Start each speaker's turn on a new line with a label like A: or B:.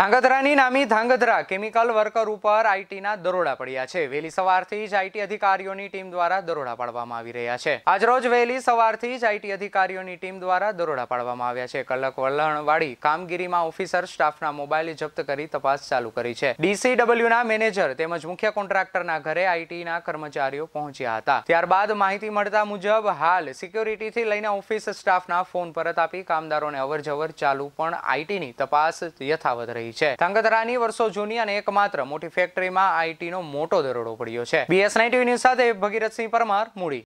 A: ધાંગધ્રાની નામી Dhrangadhra chemical worker ઉપર આઈટીના દરોડા પડ્યા છે વહેલી સવારથી જ આઈટી અધિકારીઓની ટીમ દ્વારા દરોડા પાડવામાં આવી રહ્યા છે આજરોજ વહેલી સવારથી જ આઈટી અધિકારીઓની ટીમ દ્વારા દરોડા પાડવામાં આવ્યા છે કલક વલણવાળી કામગીરીમાં ઓફિસર સ્ટાફના મોબાઈલ જપ્ત કરી તપાસ ચાલુ કરી છે ડીસીડબલ્યુના મેનેજર તેમજ મુખ્ય કોન્ટ્રાક્ટરના ઘરે આઈટીના કર્મચારીઓ પહોંચ્યા હતા ત્યારબાદ માહિતી મળતા મુજબ હાલ સિક્યોરિટીથી લઈને ઓફિસ સ્ટાફના ફોન પરત આપી કામદારોને અવરજવર ચાલુ પણ આઈટીની તપાસ યથાવત રહી રહી છે ધાંગધ્રાની વર્ષો જૂની અને એકમાત્ર મોટી ફેક્ટરીમાં આઈટીનો મોટો દરોડો પડ્યો છે બીએસ નાઇન ટીવી સાથે ભગીરથસિંહ પરમાર મૂડી